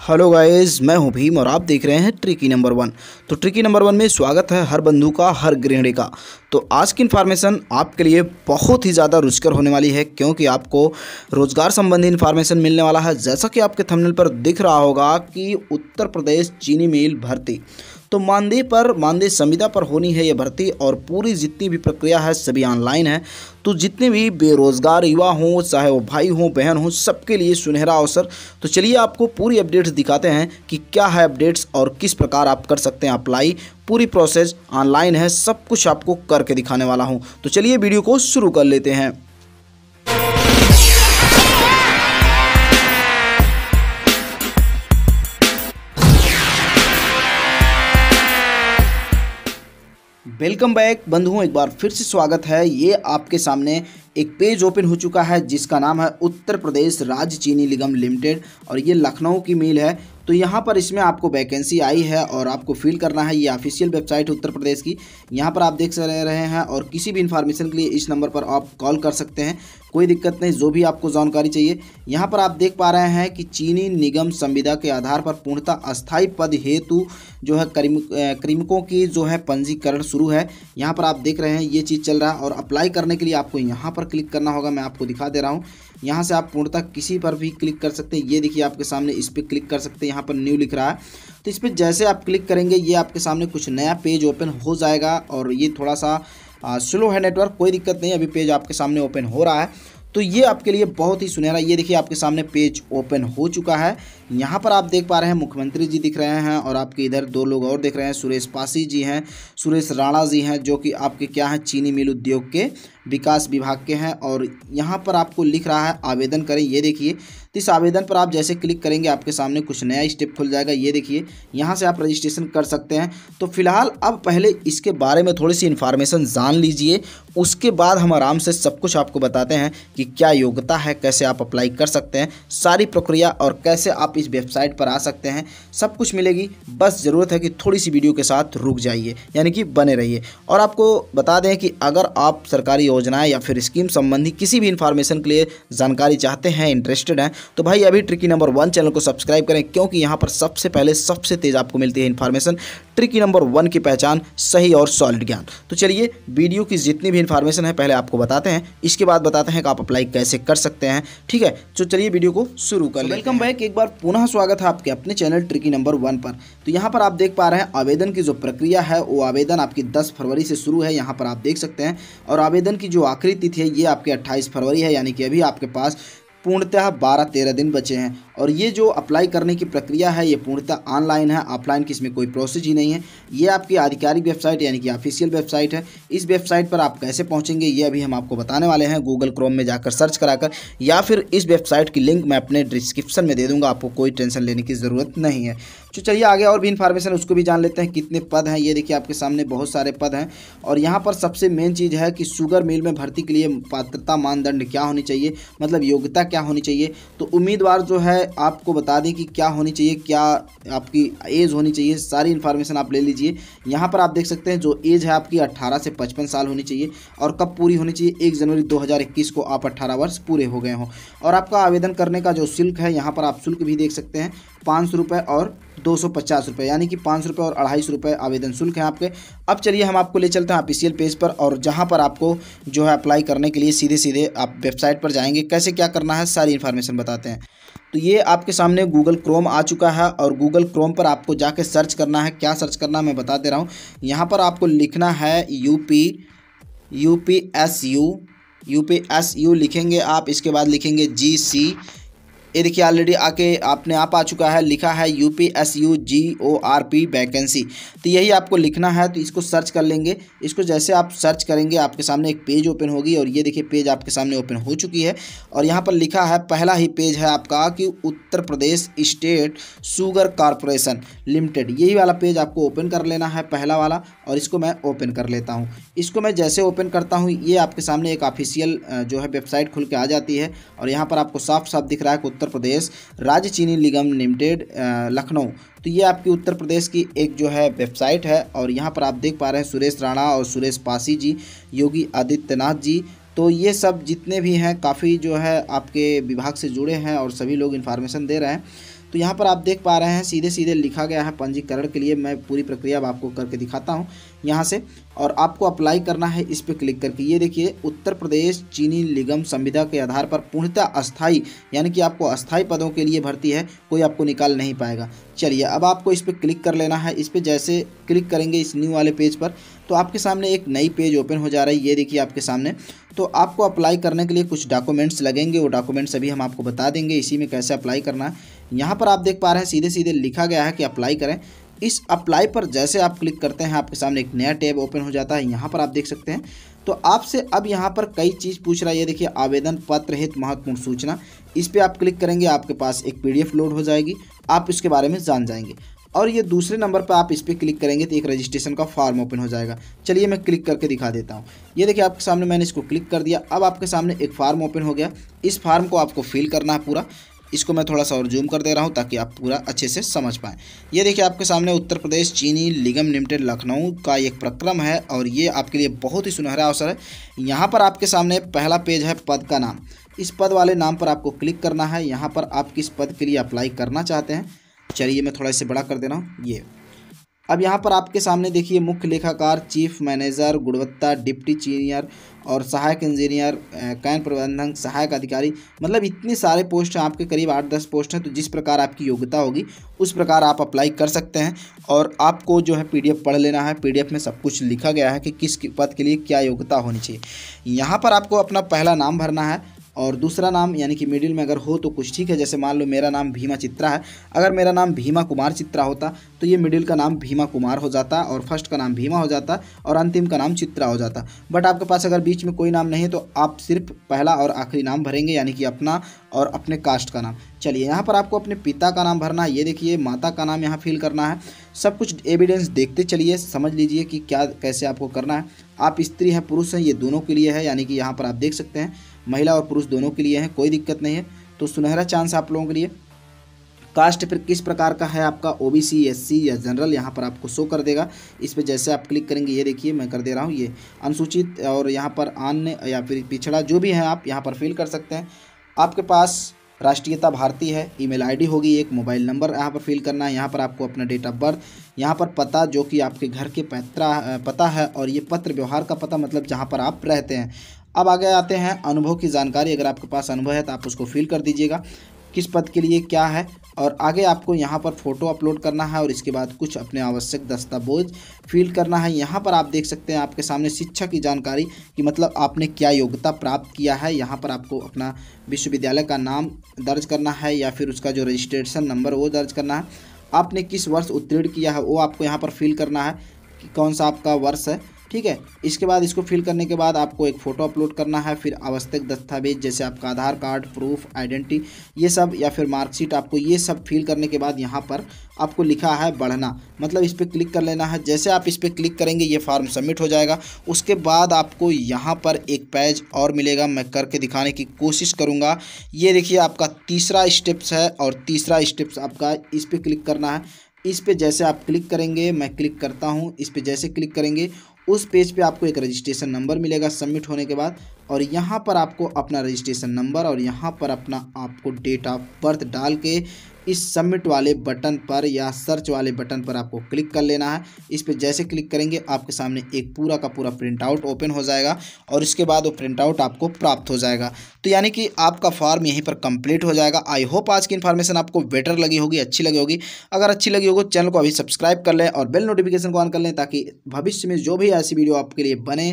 hello guys मैं हूं भीम और आप देख रहे हैं ट्रिकी नंबर वन तो ट्रिकी नंबर वन में स्वागत है हर बंधु का हर गृहणी का तो आज की इन्फॉर्मेशन आपके लिए बहुत ही ज़्यादा रुचकर होने वाली है क्योंकि आपको रोजगार संबंधी इन्फॉर्मेशन मिलने वाला है जैसा कि आपके थंबनेल पर दिख रहा होगा कि उत्तर प्रदेश चीनी मिल भर्ती तो मानदेय पर मानदेय संविदा पर होनी है ये भर्ती और पूरी जितनी भी प्रक्रिया है सभी ऑनलाइन है तो जितने भी बेरोजगार युवा हों चाहे वो भाई हों बहन हों सबके लिए सुनहरा अवसर तो चलिए आपको पूरी अपडेट्स दिखाते हैं कि क्या है अपडेट्स और किस प्रकार आप कर सकते हैं अप्लाई पूरी प्रोसेस ऑनलाइन है सब कुछ आपको करके दिखाने वाला हूँ तो चलिए वीडियो को शुरू कर लेते हैं वेलकम बैक बंधुओं एक बार फिर से स्वागत है ये आपके सामने एक पेज ओपन हो चुका है जिसका नाम है उत्तर प्रदेश राज्य चीनी निगम लिमिटेड और ये लखनऊ की मील है तो यहाँ पर इसमें आपको वैकेंसी आई है और आपको फिल करना है ये ऑफिशियल वेबसाइट उत्तर प्रदेश की यहाँ पर आप देख रहे हैं और किसी भी इन्फॉर्मेशन के लिए इस नंबर पर आप कॉल कर सकते हैं कोई दिक्कत नहीं जो भी आपको जानकारी चाहिए यहाँ पर आप देख पा रहे हैं कि चीनी निगम संविदा के आधार पर पूर्णतः अस्थायी पद हेतु जो है कर्म क्रमिकों की जो है पंजीकरण शुरू है यहाँ पर आप देख रहे हैं ये चीज़ चल रहा है और अप्लाई करने के लिए आपको यहाँ पर पर क्लिक करना होगा मैं आपको दिखा दे रहा हूँ यहाँ से आप पूर्णतः किसी पर भी क्लिक कर सकते हैं ये देखिए आपके सामने इस पर क्लिक कर सकते हैं यहाँ पर न्यू लिख रहा है तो इस पर जैसे आप क्लिक करेंगे ये आपके सामने कुछ नया पेज ओपन हो जाएगा और ये थोड़ा सा स्लो है नेटवर्क कोई दिक्कत नहीं अभी पेज आपके सामने ओपन हो रहा है तो ये आपके लिए बहुत ही सुनहरा ये देखिए आपके सामने पेज ओपन हो चुका है यहाँ पर आप देख पा रहे हैं मुख्यमंत्री जी दिख रहे हैं और आपके इधर दो लोग और दिख रहे हैं सुरेश पासी जी हैं सुरेश राणा जी हैं जो कि आपके क्या हैं चीनी मिल उद्योग के विकास विभाग के हैं और यहाँ पर आपको लिख रहा है आवेदन करें ये देखिए तो इस आवेदन पर आप जैसे क्लिक करेंगे आपके सामने कुछ नया स्टेप खुल जाएगा ये देखिए यहाँ से आप रजिस्ट्रेशन कर सकते हैं तो फिलहाल अब पहले इसके बारे में थोड़ी सी इन्फॉर्मेशन जान लीजिए उसके बाद हम आराम से सब कुछ आपको बताते हैं कि क्या योग्यता है कैसे आप अप्लाई कर सकते हैं सारी प्रक्रिया और कैसे आप इस वेबसाइट पर आ सकते हैं सब कुछ मिलेगी बस ज़रूरत है कि थोड़ी सी वीडियो के साथ रुक जाइए यानी कि बने रहिए और आपको बता दें कि अगर आप सरकारी योजनाएं या फिर स्कीम संबंधी किसी भी इन्फॉर्मेशन के लिए जानकारी चाहते हैं इंटरेस्टेड हैं तो भाई अभी ट्रिकी नंबर वन चैनल को सब्सक्राइब करें क्योंकि यहाँ पर सबसे पहले सबसे तेज़ आपको मिलती है इन्फॉर्मेशन ट्रिकी नंबर वन की पहचान सही और सॉलिड ज्ञान तो चलिए वीडियो की जितनी भी इन्फॉर्मेशन है पहले आपको बताते हैं इसके बाद बताते हैं कि आप अप्लाई कैसे कर सकते हैं ठीक है तो चलिए वीडियो को शुरू कर लें वेलकम बैक एक बार पुनः स्वागत है आपके अपने चैनल ट्रिकी नंबर वन पर तो यहाँ पर आप देख पा रहे हैं आवेदन की जो प्रक्रिया है वो आवेदन आपकी दस फरवरी से शुरू है यहाँ पर आप देख सकते हैं और आवेदन की जो आखिरी तिथि है ये आपके अट्ठाईस फरवरी है यानी कि अभी आपके पास पूर्णतः बारह तेरह दिन बचे हैं और ये जो अप्लाई करने की प्रक्रिया है ये पूर्णतः ऑनलाइन है ऑफलाइन की इसमें कोई प्रोसेस ही नहीं है ये आपकी आधिकारिक वेबसाइट यानी कि ऑफिशियल वेबसाइट है इस वेबसाइट पर आप कैसे पहुँचेंगे ये अभी हम आपको बताने वाले हैं गूगल क्रोम में जाकर सर्च कराकर या फिर इस वेबसाइट की लिंक मैं अपने डिस्क्रिप्शन में दे दूँगा आपको कोई टेंशन लेने की ज़रूरत नहीं है तो चलिए आगे और भी इन्फॉर्मेशन उसको भी जान लेते हैं कितने पद हैं ये देखिए आपके सामने बहुत सारे पद हैं और यहाँ पर सबसे मेन चीज़ है कि शुगर मिल में भर्ती के लिए पात्रता मानदंड क्या होनी चाहिए मतलब योग्यता क्या होनी चाहिए तो उम्मीदवार जो है आपको बता दें कि क्या होनी चाहिए क्या आपकी एज होनी चाहिए सारी इन्फॉर्मेशन आप ले लीजिए यहाँ पर आप देख सकते हैं जो एज है आपकी अट्ठारह से पचपन साल होनी चाहिए और कब पूरी होनी चाहिए एक जनवरी दो को आप अट्ठारह वर्ष पूरे हो गए हों और आपका आवेदन करने का जो शुल्क है यहाँ पर आप शुल्क भी देख सकते हैं पाँच सौ रुपये और दो सौ पचास रुपये यानी कि पाँच सौ रुपये और अढ़ाई सौ रुपये आवेदन शुल्क है आपके अब चलिए हम आपको ले चलते हैं ऑफिशियल पेज पर और जहाँ पर आपको जो है अप्लाई करने के लिए सीधे सीधे आप वेबसाइट पर जाएंगे कैसे क्या करना है सारी इन्फॉर्मेशन बताते हैं तो ये आपके सामने गूगल क्रोम आ चुका है और गूगल क्रोम पर आपको जाके सर्च करना है क्या सर्च करना है मैं बता दे रहा हूँ यहाँ पर आपको लिखना है U P U P S U U P S U लिखेंगे आप इसके बाद लिखेंगे जी सी ये देखिए ऑलरेडी आके अपने आप आ चुका है लिखा है U P S U G O R P vacancy तो यही आपको लिखना है तो इसको सर्च कर लेंगे इसको जैसे आप सर्च करेंगे आपके सामने एक पेज ओपन होगी और ये देखिए पेज आपके सामने ओपन हो चुकी है और यहाँ पर लिखा है पहला ही पेज है आपका कि Uttar Pradesh state sugar corporation limited यही वाला पेज आपको ओपन कर लेना है पहला वाला और इसको मैं ओपन कर लेता हूँ इसको मैं जैसे ओपन करता हूँ ये आपके सामने एक ऑफिशियल जो है वेबसाइट खुल के आ जाती है और यहाँ पर आपको साफ साफ दिख रहा है उत्तर प्रदेश राज्य चीनी निगम लिमिटेड लखनऊ तो ये आपकी उत्तर प्रदेश की एक जो है वेबसाइट है और यहाँ पर आप देख पा रहे हैं सुरेश राणा और सुरेश पासी जी योगी आदित्यनाथ जी तो ये सब जितने भी हैं काफ़ी जो है आपके विभाग से जुड़े हैं और सभी लोग इन्फॉर्मेशन दे रहे हैं तो यहाँ पर आप देख पा रहे हैं सीधे सीधे लिखा गया है पंजीकरण के लिए मैं पूरी प्रक्रिया अब आपको करके दिखाता हूँ यहाँ से और आपको अप्लाई करना है इस पर क्लिक करके ये देखिए उत्तर प्रदेश चीनी निगम संविधा के आधार पर पूर्णतः अस्थाई यानी कि आपको अस्थाई पदों के लिए भर्ती है कोई आपको निकाल नहीं पाएगा चलिए अब आपको इस पर क्लिक कर लेना है इस पर जैसे क्लिक करेंगे इस न्यू वाले पेज पर तो आपके सामने एक नई पेज ओपन हो जा रही है ये देखिए आपके सामने तो आपको अप्लाई करने के लिए कुछ डॉक्यूमेंट्स लगेंगे वो डॉक्यूमेंट्स अभी हम आपको बता देंगे इसी में कैसे अप्लाई करना है यहाँ पर आप देख पा रहे हैं सीधे सीधे लिखा गया है कि अप्लाई करें इस अप्लाई पर जैसे आप क्लिक करते हैं आपके सामने एक नया टैब ओपन हो जाता है यहाँ पर आप देख सकते हैं तो आपसे अब यहाँ पर कई चीज़ पूछ रहा है ये देखिए आवेदन पत्र हित महत्वपूर्ण सूचना इस पर आप क्लिक करेंगे आपके पास एक पी लोड हो जाएगी आप इसके बारे में जान जाएंगे और ये दूसरे नंबर पर आप इस पर क्लिक करेंगे तो एक रजिस्ट्रेशन का फॉर्म ओपन हो जाएगा चलिए मैं क्लिक करके दिखा देता हूँ ये देखिए आपके सामने मैंने इसको क्लिक कर दिया अब आपके सामने एक फार्म ओपन हो गया इस फार्म को आपको फिल करना है पूरा इसको मैं थोड़ा सा और जूम कर दे रहा हूँ ताकि आप पूरा अच्छे से समझ पाएँ ये देखिए आपके सामने उत्तर प्रदेश चीनी निगम लिमिटेड लखनऊ का एक प्रक्रम है और ये आपके लिए बहुत ही सुनहरा अवसर है यहाँ पर आपके सामने पहला पेज है पद का नाम इस पद वाले नाम पर आपको क्लिक करना है यहाँ पर आप किस पद के लिए अप्लाई करना चाहते हैं चलिए मैं थोड़ा इसे बड़ा कर दे रहा हूँ ये अब यहाँ पर आपके सामने देखिए मुख्य लेखाकार चीफ मैनेजर गुणवत्ता डिप्टी इंजीनियर और सहायक इंजीनियर कैन प्रबंधक सहायक अधिकारी मतलब इतने सारे पोस्ट हैं आपके करीब आठ दस पोस्ट हैं तो जिस प्रकार आपकी योग्यता होगी उस प्रकार आप अप्लाई कर सकते हैं और आपको जो है पीडीएफ पढ़ लेना है पीडीएफ में सब कुछ लिखा गया है कि किस पद के लिए क्या योग्यता होनी चाहिए यहाँ पर आपको अपना पहला नाम भरना है और दूसरा नाम यानी कि मिडिल में अगर हो तो कुछ ठीक है जैसे मान लो मेरा नाम भीमा चित्रा है अगर मेरा नाम भीमा कुमार चित्रा होता तो ये मिडिल का नाम भीमा कुमार हो जाता और फर्स्ट का नाम भीमा हो जाता और अंतिम का नाम चित्रा हो जाता बट आपके पास अगर बीच में कोई नाम नहीं है तो आप सिर्फ पहला और आखिरी नाम भरेंगे यानी कि अपना और अपने कास्ट का नाम चलिए यहाँ पर आपको अपने पिता का नाम भरना है ये देखिए माता का नाम यहाँ फिल करना है सब कुछ एविडेंस देखते चलिए समझ लीजिए कि क्या कैसे आपको करना है आप स्त्री हैं पुरुष हैं ये दोनों के लिए है यानी कि यहाँ पर आप देख सकते हैं महिला और पुरुष दोनों के लिए है कोई दिक्कत नहीं है तो सुनहरा चांस आप लोगों के लिए कास्ट फिर किस प्रकार का है आपका O B C S C या जनरल यहाँ पर आपको शो कर देगा इस पर जैसे आप क्लिक करेंगे ये देखिए मैं कर दे रहा हूँ ये अनुसूचित और यहाँ पर अन्य या फिर पिछड़ा जो भी है आप यहाँ पर फिल कर सकते हैं आपके पास राष्ट्रीयता भारती है ईमेल आईडी होगी एक मोबाइल नंबर यहाँ पर फिल करना है यहाँ पर आपको अपना डेट ऑफ बर्थ यहाँ पर पता जो कि आपके घर के पत्रा पता है और ये पत्र व्यवहार का पता मतलब जहाँ पर आप रहते हैं अब आगे आते हैं अनुभव की जानकारी अगर आपके पास अनुभव है तो आप उसको फिल कर दीजिएगा किस पद के लिए क्या है और आगे आपको यहाँ पर फ़ोटो अपलोड करना है और इसके बाद कुछ अपने आवश्यक दस्तावेज फिल करना है यहाँ पर आप देख सकते हैं आपके सामने शिक्षा की जानकारी कि मतलब आपने क्या योग्यता प्राप्त किया है यहाँ पर आपको अपना विश्वविद्यालय का नाम दर्ज करना है या फिर उसका जो रजिस्ट्रेशन नंबर वो दर्ज करना है आपने किस वर्ष उत्तीर्ण किया है वो आपको यहाँ पर फिल करना है कि कौन सा आपका वर्ष है ठीक है इसके बाद इसको फिल करने के बाद आपको एक फ़ोटो अपलोड करना है फिर आवश्यक दस्तावेज जैसे आपका आधार कार्ड प्रूफ आइडेंटिटी ये सब या फिर मार्कशीट आपको ये सब फिल करने के बाद यहाँ पर आपको लिखा है बढ़ना मतलब इस पर क्लिक कर लेना है जैसे आप इस पर क्लिक करेंगे ये फॉर्म सबमिट हो जाएगा उसके बाद आपको यहाँ पर एक पेज और मिलेगा मैं करके दिखाने की कोशिश करूँगा ये देखिए आपका तीसरा स्टेप्स है और तीसरा स्टेप्स आपका इस पर क्लिक करना है इस पर जैसे आप क्लिक करेंगे मैं क्लिक करता हूँ इस पर जैसे क्लिक करेंगे उस पेज पे आपको एक रजिस्ट्रेशन नंबर मिलेगा सबमिट होने के बाद और यहाँ पर आपको अपना रजिस्ट्रेशन नंबर और यहाँ पर अपना आपको डेट ऑफ बर्थ डाल के इस सबमिट वाले बटन पर या सर्च वाले बटन पर आपको क्लिक कर लेना है इस पर जैसे क्लिक करेंगे आपके सामने एक पूरा का पूरा प्रिंट आउट ओपन हो जाएगा और इसके बाद वो प्रिंट आउट आपको प्राप्त हो जाएगा तो यानी कि आपका फॉर्म यहीं पर कंप्लीट हो जाएगा आई होप आज की इन्फॉर्मेशन आपको बेटर लगी होगी अच्छी लगी होगी अगर अच्छी लगी होगी चैनल को अभी सब्सक्राइब कर लें और बेल नोटिफिकेशन को ऑन कर लें ताकि भविष्य में जो भी ऐसी वीडियो आपके लिए बने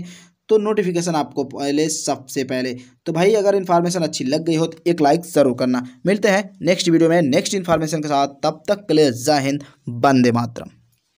तो नोटिफिकेशन आपको पहले सबसे पहले तो भाई अगर इन्फॉर्मेशन अच्छी लग गई हो तो एक लाइक ज़रूर करना मिलते हैं नेक्स्ट वीडियो में नेक्स्ट इन्फॉर्मेशन के साथ तब तक के लिए जय हिंद बंदे मातरम